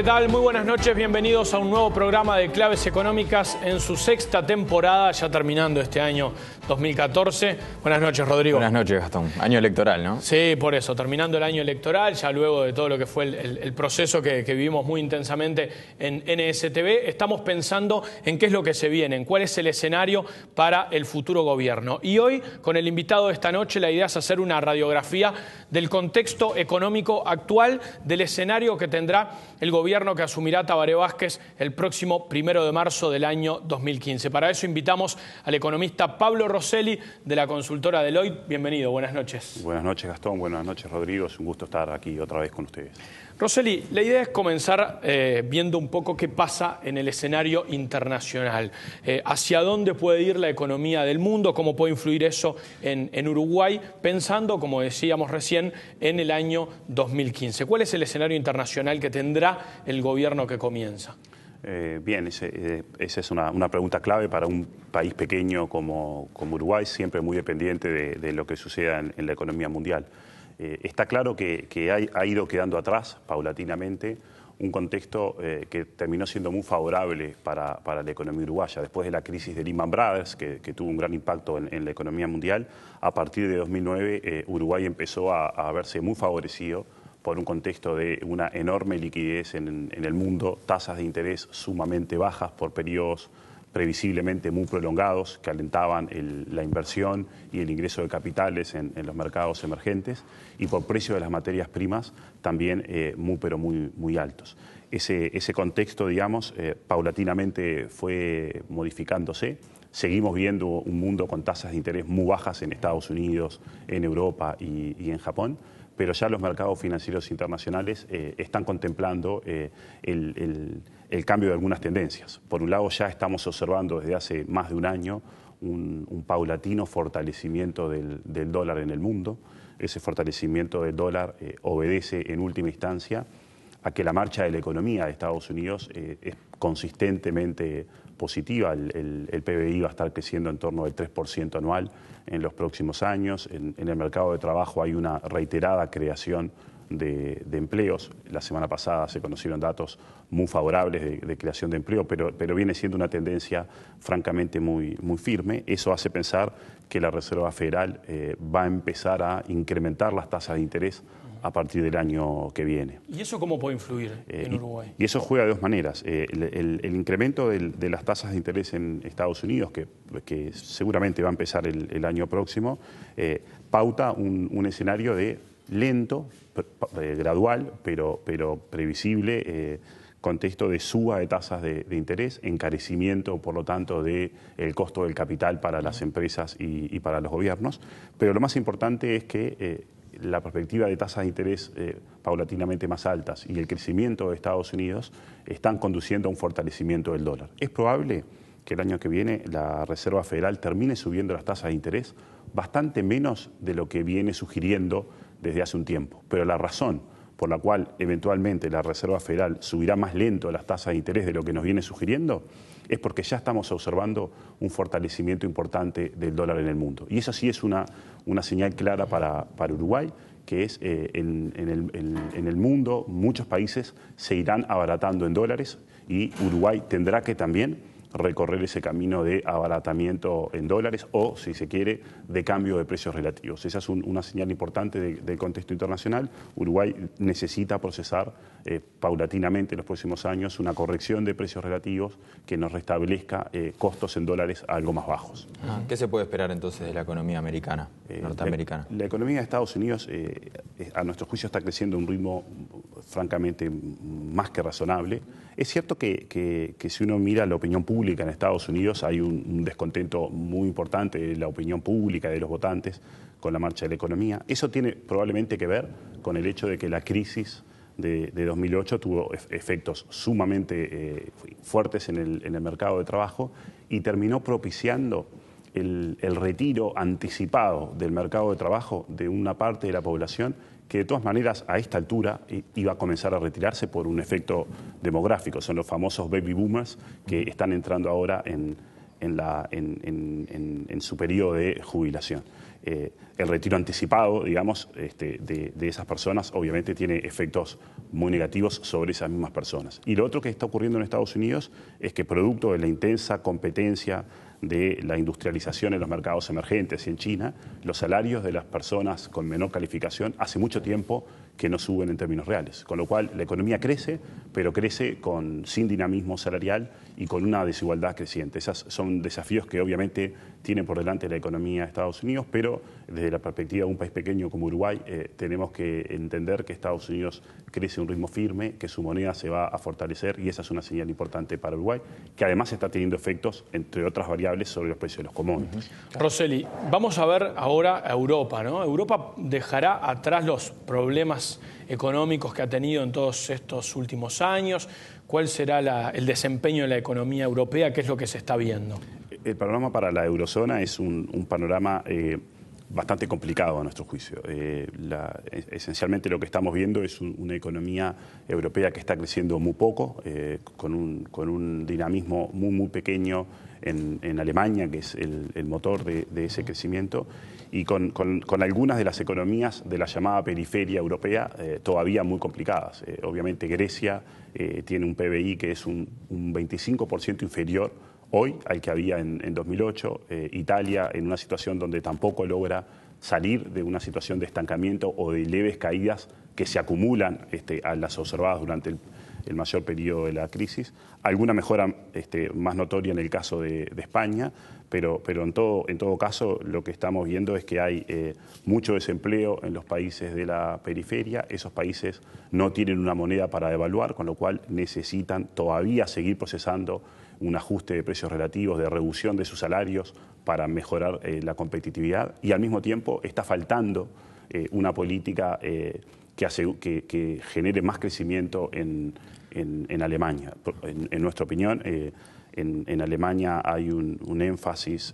¿qué tal? Muy buenas noches, bienvenidos a un nuevo programa de Claves Económicas en su sexta temporada, ya terminando este año 2014. Buenas noches, Rodrigo. Buenas noches, Gastón. Año electoral, ¿no? Sí, por eso, terminando el año electoral, ya luego de todo lo que fue el, proceso que, que, vivimos muy intensamente en NSTV, estamos pensando en qué es lo que se viene, en cuál es el escenario para el futuro gobierno. Y hoy, con el invitado de esta noche, la idea es hacer una radiografía del contexto económico actual, del escenario que tendrá el gobierno que asumirá Tabaré Vázquez el próximo primero de marzo del año 2015. Para eso invitamos al economista Pablo Rosselli de la consultora Deloitte. Bienvenido, buenas noches. Buenas noches, Gastón. Buenas noches, Rodrigo. Es un gusto estar aquí otra vez con ustedes. Roseli, la idea es comenzar eh, viendo un poco qué pasa en el escenario internacional, eh, hacia dónde puede ir la economía del mundo, cómo puede influir eso en, Uruguay, pensando, como decíamos recién, en el año 2015. ¿Cuál es el escenario internacional que tendrá el gobierno que comienza? Eh, bien, esa es una, pregunta clave para un país pequeño como, Uruguay, siempre muy dependiente de, lo que suceda en la economía mundial. Eh, está claro que, ha ido quedando atrás paulatinamente un contexto eh, que terminó siendo muy favorable para, la economía uruguaya. Después de la crisis de Lehman Brothers, que, tuvo un gran impacto en, la economía mundial, a partir de 2009 eh, Uruguay empezó a, verse muy favorecido por un contexto de una enorme liquidez en, en el mundo, tasas de interés sumamente bajas por periodos previsiblemente muy prolongados que alentaban la inversión y el ingreso de capitales en, los mercados emergentes y por precio de las materias primas también eh, muy pero muy, muy altos. Ese, contexto, digamos, eh, paulatinamente fue modificándose. Seguimos viendo un mundo con tasas de interés muy bajas en Estados Unidos, en Europa y en Japón, pero ya los mercados financieros internacionales eh, están contemplando eh, el, cambio de algunas tendencias. Por un lado, ya estamos observando desde hace más de un año un, paulatino fortalecimiento del, dólar en el mundo. Ese fortalecimiento del dólar eh, obedece en última instancia a que la marcha de la economía de Estados Unidos es consistentemente positiva. El, PBI va a estar creciendo en torno del 3% anual en los próximos años. En, el mercado de trabajo hay una reiterada creación de, empleos. La semana pasada se conocieron datos muy favorables de, creación de empleo, pero, viene siendo una tendencia francamente muy, firme. Eso hace pensar que la Reserva Federal eh, va a empezar a incrementar las tasas de interés a partir del año que viene. ¿Y eso cómo puede influir eh, en Uruguay? Y, eso juega de dos maneras. Eh, el, incremento de las tasas de interés en Estados Unidos, que, seguramente va a empezar el, año próximo, eh, pauta un, escenario de lento, gradual, pero, pero previsible contexto de suba de tasas de, interés, encarecimiento, por lo tanto, del el costo del capital para las empresas y, para los gobiernos. Pero lo más importante es que la perspectiva de tasas de interés eh, paulatinamente más altas y el crecimiento de Estados Unidos están conduciendo a un fortalecimiento del dólar. Es probable que el año que viene la Reserva Federal termine subiendo las tasas de interés bastante menos de lo que viene sugiriendo desde hace un tiempo. Pero la razón por la cual eventualmente la Reserva Federal subirá más lento las tasas de interés de lo que nos viene sugiriendo, es porque ya estamos observando un fortalecimiento importante del dólar en el mundo. Y eso sí es una, señal clara para, Uruguay, que es eh, en el mundo muchos países se irán abaratando en dólares y Uruguay tendrá que también recorrer ese camino de abaratamiento en dólares o, si se quiere, de cambio de precios relativos. Esa es una señal importante del contexto internacional. Uruguay necesita procesar eh, paulatinamente en los próximos años una corrección de precios relativos que nos restablezca eh, costos en dólares algo más bajos. Ah, ¿Qué se puede esperar entonces de la economía americana, eh, norteamericana? La, la, economía de Estados Unidos, a nuestro juicio, está creciendo a un ritmo francamente más que razonable. Es cierto que, si uno mira la opinión pública en Estados Unidos, hay un, descontento muy importante de la opinión pública, de los votantes, con la marcha de la economía. Eso tiene probablemente que ver con el hecho de que la crisis de, 2008 tuvo efectos sumamente eh, fuertes en el, mercado de trabajo y terminó propiciando el, retiro anticipado del mercado de trabajo de una parte de la población que de todas maneras a esta altura iba a comenzar a retirarse por un efecto demográfico. Son los famosos baby boomers que están entrando ahora en, su periodo de jubilación. Eh, el retiro anticipado, digamos, este, de, de, esas personas, obviamente tiene efectos muy negativos sobre esas mismas personas. Y lo otro que está ocurriendo en Estados Unidos es que producto de la intensa competencia de la industrialización en los mercados emergentes y en China, los salarios de las personas con menor calificación hace mucho tiempo que no suben en términos reales. Con lo cual, la economía crece, pero crece con, sin dinamismo salarial y con una desigualdad creciente. Esos son desafíos que obviamente tiene por delante la economía de Estados Unidos, pero desde la perspectiva de un país pequeño como Uruguay, eh, tenemos que entender que Estados Unidos crece a un ritmo firme, que su moneda se va a fortalecer y esa es una señal importante para Uruguay, que además está teniendo efectos, entre otras variables, sobre los precios de los commodities. Roseli, vamos a ver ahora a Europa. ¿no? Europa dejará atrás los problemas económicos que ha tenido en todos estos últimos años, cuál será el desempeño de la economía europea, qué es lo que se está viendo. El panorama para la eurozona es un, panorama... Eh, bastante complicado a nuestro juicio. Eh, esencialmente lo que estamos viendo es una economía europea que está creciendo muy poco, eh, con, un, con, un, dinamismo muy, muy pequeño en, Alemania, que es el, motor de, ese crecimiento, y con, algunas de las economías de la llamada periferia europea eh, todavía muy complicadas. obviamente Grecia tiene un PBI que es un, un 25% inferior hoy al que había en, 2008. Eh, Italia en una situación donde tampoco logra salir de una situación de estancamiento o de leves caídas que se acumulan este, a las observadas durante el, mayor periodo de la crisis. Alguna mejora este, más notoria en el caso de, España, pero, en, todo, caso lo que estamos viendo es que hay eh, mucho desempleo en los países de la periferia. Esos países no tienen una moneda para devaluar, con lo cual necesitan todavía seguir procesando un ajuste de precios relativos, de reducción de sus salarios para mejorar eh, la competitividad y al mismo tiempo está faltando eh, una política eh, que, genere más crecimiento en, Alemania. En, nuestra opinión, en, Alemania hay un, énfasis,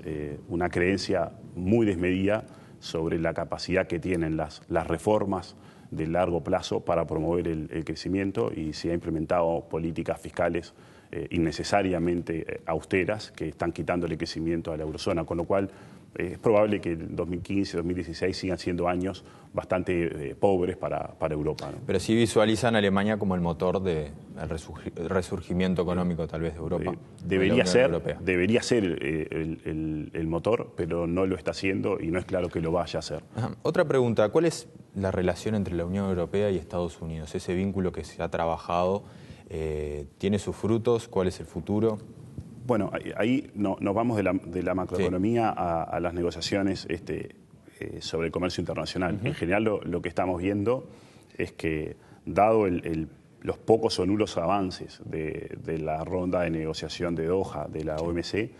una creencia muy desmedida sobre la capacidad que tienen las, reformas de largo plazo para promover el, el crecimiento y se ha implementado políticas fiscales eh, innecesariamente eh, austeras que están quitándole crecimiento a la eurozona, con lo cual eh, es probable que el 2015, 2016 sigan siendo años bastante pobres para, para Europa. Pero si visualizan a Alemania como el motor del de resurgimiento económico tal vez de Europa. debería, ser, debería ser el, el, motor, pero no lo está haciendo y no es claro que lo vaya a hacer. Otra pregunta, ¿cuál es la relación entre la Unión Europea y Estados Unidos? Ese vínculo que se ha trabajado eh, ¿tiene sus frutos? ¿Cuál es el futuro? Bueno, ahí no, nos vamos de la, macroeconomía a, las negociaciones este, eh, sobre el comercio internacional. En general lo, que estamos viendo es que, dado los pocos o nulos avances de, la ronda de negociación de Doha, de la OMC, eh,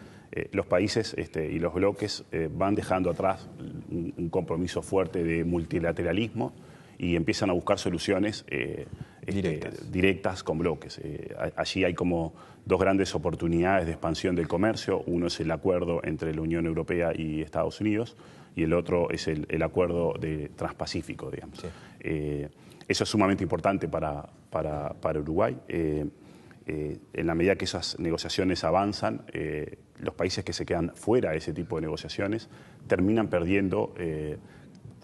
los países este, y los bloques van dejando atrás un, compromiso fuerte de multilateralismo y empiezan a buscar soluciones eh, este, directas. con bloques. Eh, allí hay como dos grandes oportunidades de expansión del comercio. Uno es el acuerdo entre la Unión Europea y Estados Unidos y el otro es el, acuerdo de transpacífico, digamos. Eh, eso es sumamente importante para, para, Uruguay. en la medida que esas negociaciones avanzan, los países que se quedan fuera de ese tipo de negociaciones terminan perdiendo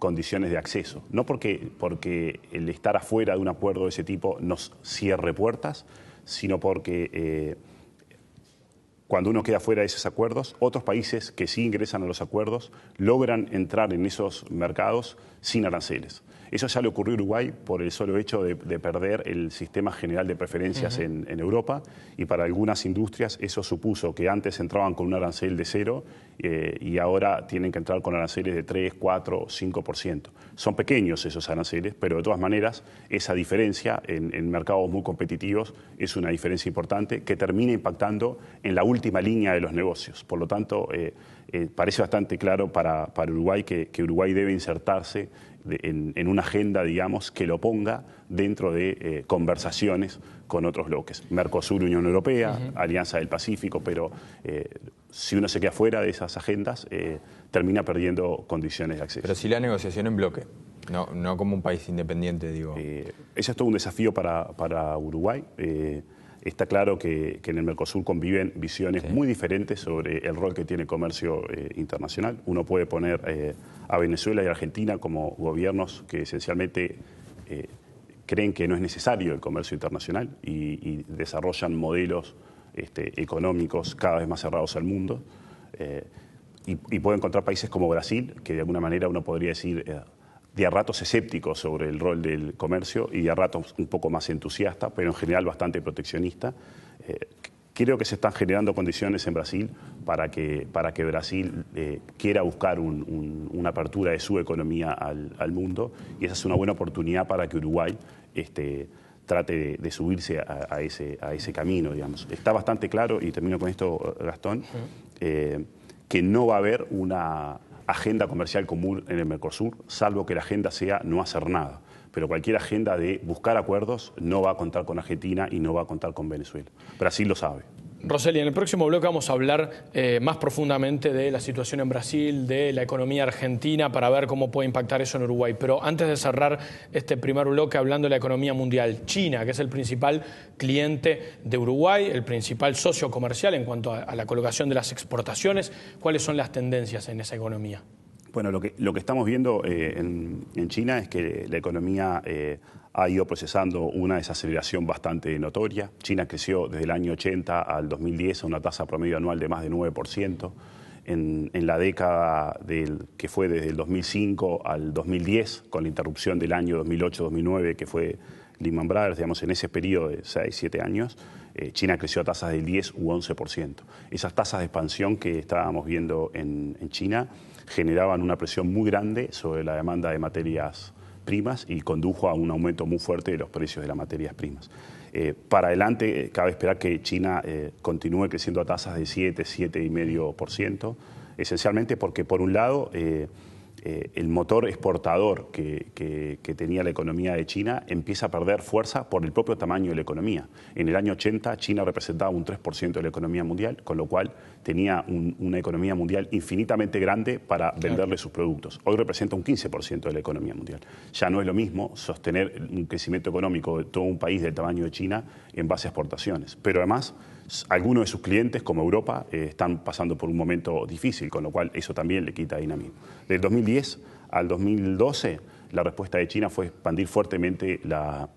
condiciones de acceso. No porque, porque el estar afuera de un acuerdo de ese tipo nos cierre puertas, sino porque eh, cuando uno queda fuera de esos acuerdos, otros países que sí ingresan a los acuerdos logran entrar en esos mercados sin aranceles. Eso ya le ocurrió a Uruguay por el solo hecho de, perder el sistema general de preferencias en, Europa y para algunas industrias eso supuso que antes entraban con un arancel de cero eh, y ahora tienen que entrar con aranceles de 3, 4, 5%. Son pequeños esos aranceles, pero de todas maneras esa diferencia en, en mercados muy competitivos es una diferencia importante que termina impactando en la última última línea de los negocios. Por lo tanto, eh, eh, parece bastante claro para, para Uruguay que, que, Uruguay debe insertarse en, en, una agenda, digamos, que lo ponga dentro de eh, conversaciones con otros bloques. Mercosur, Unión Europea, Alianza del Pacífico, pero si uno se queda fuera de esas agendas, termina perdiendo condiciones de acceso. Pero si la negociación en bloque. No, no como un país independiente, digo. Eso es todo un desafío para, para Uruguay. Está claro que, en el Mercosur conviven visiones muy diferentes sobre el rol que tiene el comercio eh, internacional. Uno puede poner eh, a Venezuela y Argentina como gobiernos que esencialmente eh, creen que no es necesario el comercio internacional y, desarrollan modelos este, económicos cada vez más cerrados al mundo. Y, y, puede encontrar países como Brasil, que de alguna manera uno podría decir de a ratos escéptico sobre el rol del comercio y a ratos un poco más entusiasta, pero en general bastante proteccionista. Eh, creo que se están generando condiciones en Brasil para que, para que Brasil eh, quiera buscar una apertura de su economía al, mundo y esa es una buena oportunidad para que Uruguay este, trate de, subirse a, ese, camino, digamos. Está bastante claro, y termino con esto, Gastón, eh, que no va a haber una agenda comercial común en el Mercosur, salvo que la agenda sea no hacer nada. Pero cualquier agenda de buscar acuerdos no va a contar con Argentina y no va a contar con Venezuela. Brasil lo sabe. Roseli, en el próximo bloque vamos a hablar eh, más profundamente de la situación en Brasil, de la economía argentina, para ver cómo puede impactar eso en Uruguay. Pero antes de cerrar este primer bloque hablando de la economía mundial, China, que es el principal cliente de Uruguay, el principal socio comercial en cuanto a, la colocación de las exportaciones, ¿cuáles son las tendencias en esa economía? Bueno, lo que, estamos viendo eh, en, China es que la economía... Eh, ha ido procesando una desaceleración bastante notoria. China creció desde el año 80 al 2010 a una tasa promedio anual de más de 9%. En, la década del, que fue desde el 2005 al 2010, con la interrupción del año 2008-2009, que fue Lehman Brothers, digamos, en ese periodo de 6, 7 años, eh, China creció a tasas del 10 u 11%. Esas tasas de expansión que estábamos viendo en China generaban una presión muy grande sobre la demanda de materias primas y condujo a un aumento muy fuerte de los precios de las materias primas. Eh, para adelante, eh, cabe esperar que China eh, continúe creciendo a tasas de 7, 7,5%, esencialmente porque, por un lado, eh, el motor exportador que, tenía la economía de China empieza a perder fuerza por el propio tamaño de la economía. En el año 80 China representaba un 3% de la economía mundial, con lo cual tenía una economía mundial infinitamente grande para venderle sus productos. Hoy representa un 15% de la economía mundial. Ya no es lo mismo sostener un crecimiento económico de todo un país del tamaño de China en base a exportaciones. Pero además algunos de sus clientes, como Europa, eh, están pasando por un momento difícil, con lo cual eso también le quita dinamismo. Del 2010 al 2012, la respuesta de China fue expandir fuertemente la,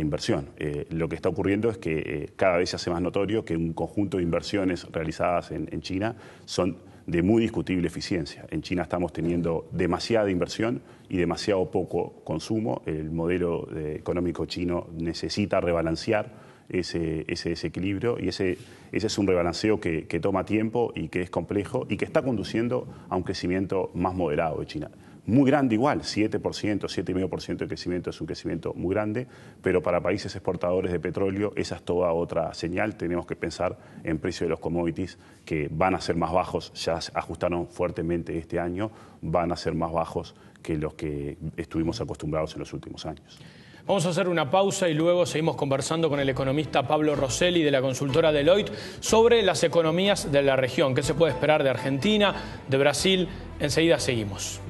inversión. Eh, lo que está ocurriendo es que eh, cada vez se hace más notorio que un conjunto de inversiones realizadas en, China son de muy discutible eficiencia. En China estamos teniendo demasiada inversión y demasiado poco consumo. El modelo eh, económico chino necesita rebalancear ese, ese desequilibrio y ese, ese es un rebalanceo que, que toma tiempo y que es complejo y que está conduciendo a un crecimiento más moderado de China muy grande igual, 7%, 7,5% de crecimiento es un crecimiento muy grande, pero para países exportadores de petróleo esa es toda otra señal. Tenemos que pensar en precios de los commodities que van a ser más bajos, ya ajustaron fuertemente este año, van a ser más bajos que los que estuvimos acostumbrados en los últimos años. Vamos a hacer una pausa y luego seguimos conversando con el economista Pablo Rosselli de la consultora Deloitte sobre las economías de la región, qué se puede esperar de Argentina, de Brasil. Enseguida seguimos.